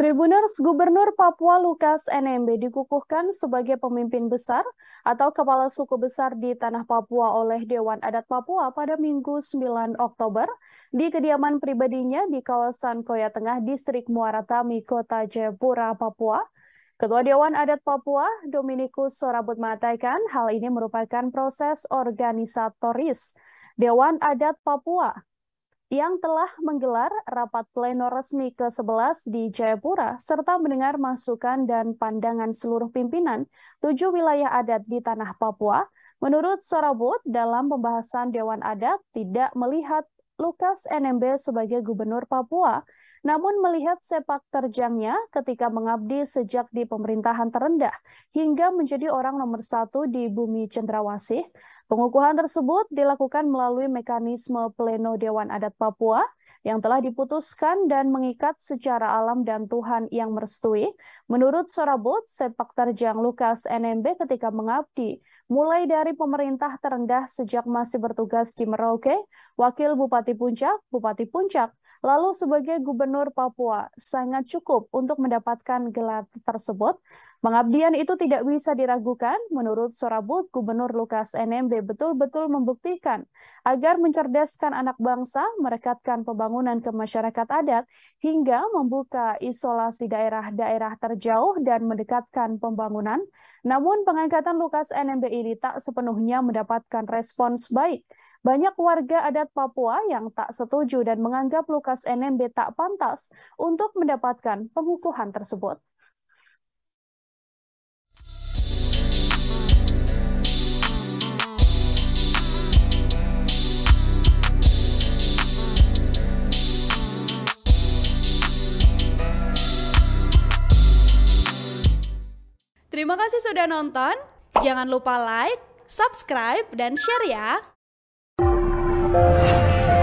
Tribuners Gubernur Papua Lukas NMB dikukuhkan sebagai pemimpin besar atau kepala suku besar di tanah Papua oleh Dewan Adat Papua pada Minggu 9 Oktober di kediaman pribadinya di kawasan Koya Tengah, Distrik Muara Tami, Kota Jayapura, Papua. Ketua Dewan Adat Papua, Dominikus Sorabut mengatakan hal ini merupakan proses organisatoris Dewan Adat Papua yang telah menggelar rapat pleno resmi ke-11 di Jayapura serta mendengar masukan dan pandangan seluruh pimpinan tujuh wilayah adat di tanah Papua. Menurut Sorabut, dalam pembahasan Dewan Adat tidak melihat Lukas NMB sebagai Gubernur Papua, namun melihat sepak terjangnya ketika mengabdi sejak di pemerintahan terendah hingga menjadi orang nomor satu di bumi Cendrawasih, pengukuhan tersebut dilakukan melalui mekanisme Pleno Dewan Adat Papua – yang telah diputuskan dan mengikat secara alam dan Tuhan yang merestui. Menurut Sorabot, sepak terjang Lukas NMB ketika mengabdi, mulai dari pemerintah terendah sejak masih bertugas di Merauke, Wakil Bupati Puncak, Bupati Puncak, Lalu sebagai gubernur Papua sangat cukup untuk mendapatkan gelar tersebut. Pengabdian itu tidak bisa diragukan. Menurut Sorabut, Gubernur Lukas NMB betul-betul membuktikan agar mencerdaskan anak bangsa, merekatkan pembangunan ke masyarakat adat, hingga membuka isolasi daerah-daerah terjauh dan mendekatkan pembangunan. Namun pengangkatan Lukas NMB ini tak sepenuhnya mendapatkan respons baik. Banyak warga adat Papua yang tak setuju dan menganggap Lukas NMB tak pantas untuk mendapatkan pengukuhan tersebut. Terima kasih sudah nonton. Jangan lupa like, subscribe, dan share ya. Thank you.